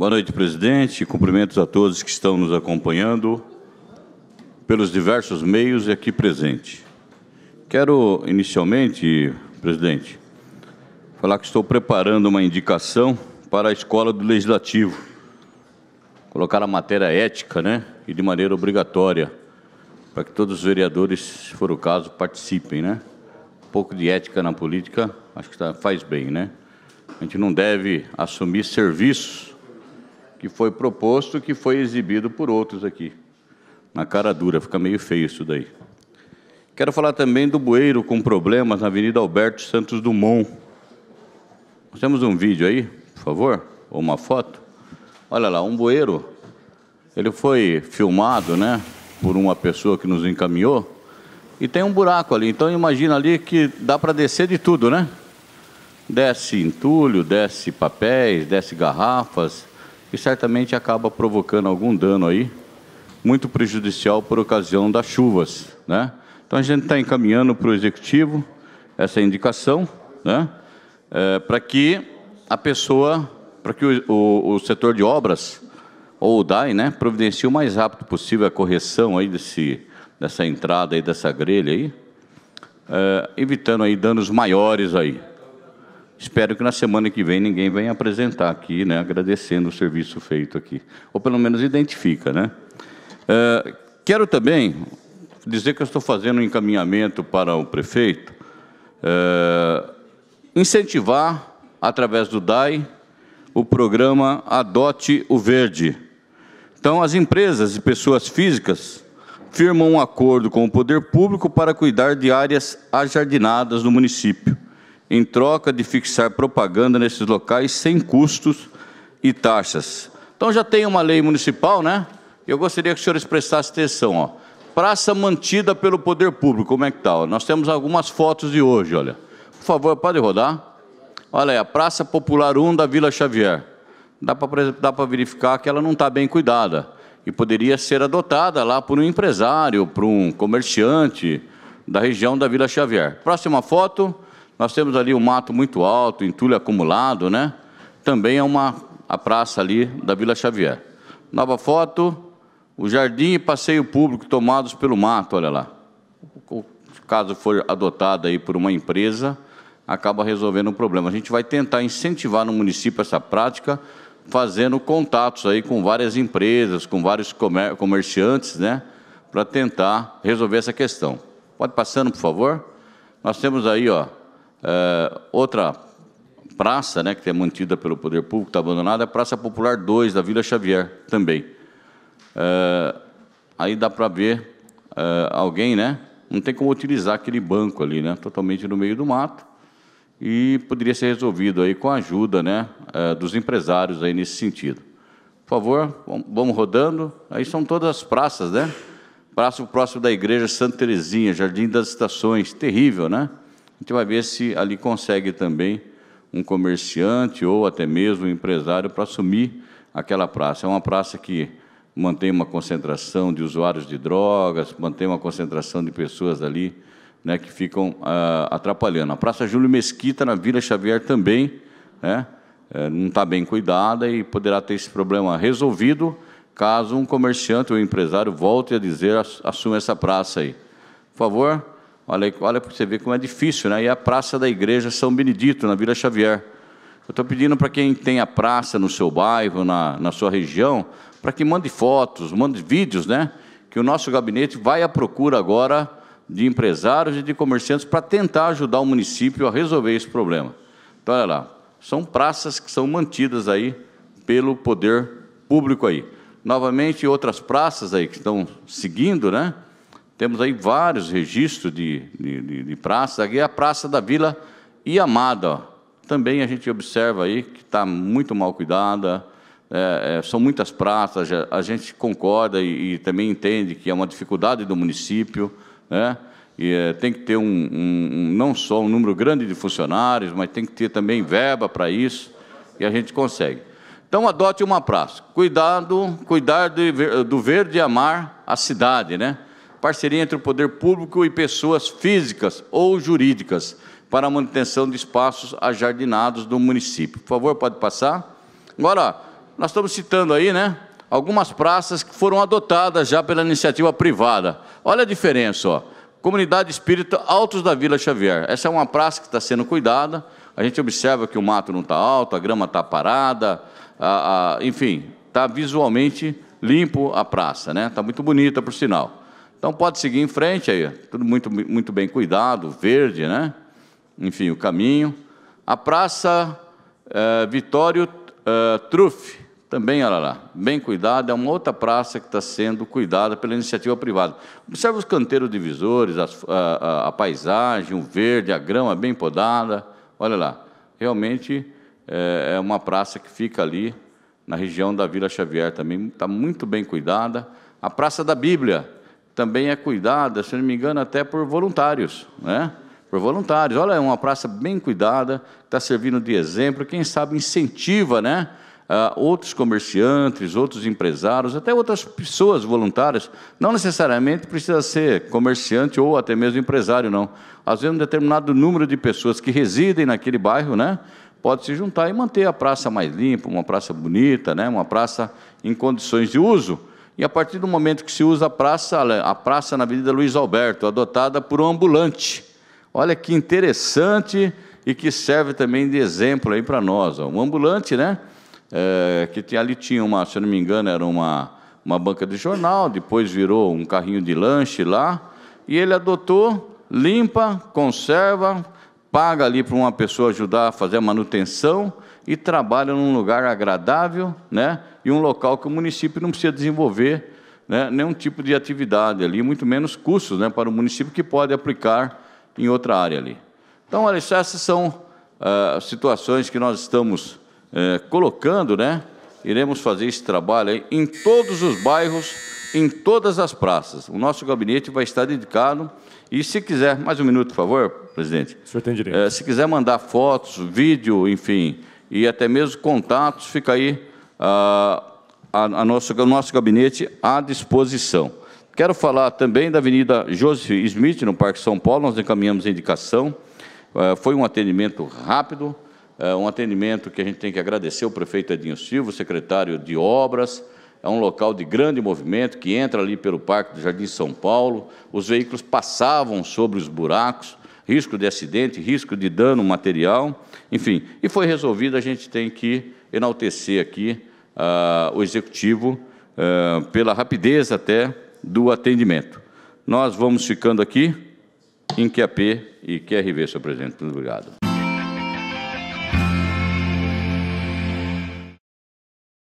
Boa noite, presidente. Cumprimentos a todos que estão nos acompanhando pelos diversos meios e aqui presente. Quero, inicialmente, presidente, falar que estou preparando uma indicação para a Escola do Legislativo. Colocar a matéria ética, né? E de maneira obrigatória, para que todos os vereadores, se for o caso, participem, né? Um pouco de ética na política, acho que tá, faz bem, né? A gente não deve assumir serviços que foi proposto, que foi exibido por outros aqui. Na cara dura, fica meio feio isso daí. Quero falar também do bueiro com problemas na Avenida Alberto Santos Dumont. Nós temos um vídeo aí, por favor, ou uma foto. Olha lá, um bueiro. Ele foi filmado, né, por uma pessoa que nos encaminhou. E tem um buraco ali, então imagina ali que dá para descer de tudo, né? Desce entulho, desce papéis, desce garrafas, e certamente acaba provocando algum dano aí, muito prejudicial por ocasião das chuvas, né? Então a gente está encaminhando para o executivo essa indicação, né? É, para que a pessoa, para que o, o, o, setor de obras ou o DAI, né, providencie o mais rápido possível a correção aí desse, dessa entrada aí dessa grelha aí, é, evitando aí danos maiores aí, Espero que na semana que vem ninguém venha apresentar aqui, né, agradecendo o serviço feito aqui. Ou pelo menos identifica. Né? Eh, quero também dizer que eu estou fazendo um encaminhamento para o prefeito, eh, incentivar, através do DAI, o programa Adote o Verde. Então, as empresas e pessoas físicas firmam um acordo com o poder público para cuidar de áreas ajardinadas no município em troca de fixar propaganda nesses locais sem custos e taxas. Então já tem uma lei municipal, né? Eu gostaria que o senhor prestassem atenção, ó. Praça mantida pelo poder público, como é que tá? Nós temos algumas fotos de hoje, olha. Por favor, pode rodar. Olha aí, a Praça Popular 1 da Vila Xavier. Dá para verificar que ela não está bem cuidada e poderia ser adotada lá por um empresário, por um comerciante da região da Vila Xavier. Próxima foto. Nós temos ali um mato muito alto, entulho acumulado, né? Também é uma a praça ali da Vila Xavier. Nova foto, o jardim e passeio público tomados pelo mato, olha lá. Caso for adotado aí por uma empresa, acaba resolvendo o um problema. A gente vai tentar incentivar no município essa prática, fazendo contatos aí com várias empresas, com vários comer comerciantes, né, para tentar resolver essa questão. Pode passando, por favor. Nós temos aí, ó, Uh, outra praça, né, que é mantida pelo poder público, está abandonada, é a Praça Popular 2 da Vila Xavier, também. Uh, aí dá para ver uh, alguém, né? Não tem como utilizar aquele banco ali, né? Totalmente no meio do mato e poderia ser resolvido aí com a ajuda, né, dos empresários aí nesse sentido. Por favor, vamos rodando. Aí são todas as praças, né? Praça próximo da igreja Santa Terezinha, Jardim das Estações, terrível, né? A gente vai ver se ali consegue também um comerciante ou até mesmo um empresário para assumir aquela praça. É uma praça que mantém uma concentração de usuários de drogas, mantém uma concentração de pessoas ali né, que ficam ah, atrapalhando. A Praça Júlio Mesquita, na Vila Xavier, também né, eh, não está bem cuidada e poderá ter esse problema resolvido caso um comerciante ou um empresário volte a dizer, assuma essa praça aí. Por favor, Olha, olha para você ver como é difícil, né? E a Praça da Igreja São Benedito, na Vila Xavier. Eu estou pedindo para quem tem a praça no seu bairro, na, na sua região, para que mande fotos, mande vídeos, né? Que o nosso gabinete vai à procura agora de empresários e de comerciantes para tentar ajudar o município a resolver esse problema. Então, olha lá, são praças que são mantidas aí pelo poder público aí. Novamente, outras praças aí que estão seguindo, né? Temos aí vários registros de, de, de, de praças. Aqui é a Praça da Vila Iamada. Também a gente observa aí que está muito mal cuidada. É, é, são muitas praças, a gente concorda e, e, também entende que é uma dificuldade do município, né? E é, tem que ter um, um, um, não só um número grande de funcionários, mas tem que ter também verba para isso, e a gente consegue. Então, adote uma praça. Cuidado, cuidar de, do verde e amar a cidade, né? parceria entre o poder público e pessoas físicas ou jurídicas para a manutenção de espaços ajardinados do município. Por favor, pode passar. Agora, nós estamos citando aí, né, algumas praças que foram adotadas já pela iniciativa privada. Olha a diferença, ó. Comunidade Espírita Altos da Vila Xavier. Essa é uma praça que está sendo cuidada. A gente observa que o mato não está alto, a grama está parada, a, a, enfim, está visualmente limpo a praça, né? Está muito bonita, por sinal. Então pode seguir em frente aí, tudo muito, muito bem cuidado, verde, né? Enfim, o caminho. A Praça eh, Vitório eh, Truff, também lá, bem cuidada, é uma outra praça que está sendo cuidada pela iniciativa privada. Observe os canteiros divisores, a, a, a paisagem, o verde, a grama bem podada, olha lá. Realmente eh, é uma praça que fica ali na região da Vila Xavier também, está muito bem cuidada. A Praça da Bíblia, também é cuidada, se não me engano, até por voluntários, né? Por voluntários. Olha, é uma praça bem cuidada, está servindo de exemplo, quem sabe incentiva, né? Uh, outros comerciantes, outros empresários, até outras pessoas voluntárias. Não necessariamente precisa ser comerciante ou até mesmo empresário, não. Às vezes, um determinado número de pessoas que residem naquele bairro, né? Pode se juntar e manter a praça mais limpa, uma praça bonita, né? uma praça em condições de uso. E a partir do momento que se usa a praça, a praça na Avenida Luiz Alberto, adotada por um ambulante. Olha que interessante e que serve também de exemplo aí para nós. Um ambulante, né? É, que ali tinha uma, se eu não me engano, era uma, uma banca de jornal, depois virou um carrinho de lanche lá, e ele adotou, limpa, conserva, paga ali para uma pessoa ajudar a fazer a manutenção e trabalha num lugar agradável, né? e um local que o município não precisa desenvolver né, nenhum tipo de atividade ali, muito menos custos né, para o município que pode aplicar em outra área ali. Então, Alex, essas são ah, situações que nós estamos eh, colocando, né? Iremos fazer esse trabalho em todos os bairros, em todas as praças. O nosso gabinete vai estar dedicado. E se quiser, mais um minuto, por favor, presidente. O senhor tem direito. Eh, se quiser mandar fotos, vídeo, enfim, e até mesmo contatos, fica aí ah, a, a, nosso, o nosso gabinete à disposição. Quero falar também da Avenida Joseph Smith, no Parque São Paulo, nós encaminhamos a indicação, ah, foi um atendimento rápido, é, um atendimento que a gente tem que agradecer ao prefeito Edinho Silva, secretário de Obras, é um local de grande movimento que entra ali pelo Parque do Jardim São Paulo, os veículos passavam sobre os buracos, risco de acidente, risco de dano material, enfim, e foi resolvido, a gente tem que enaltecer aqui ah, o Executivo ah, pela rapidez até do atendimento. Nós vamos ficando aqui em QAP e QRV, senhor presidente. Muito obrigado.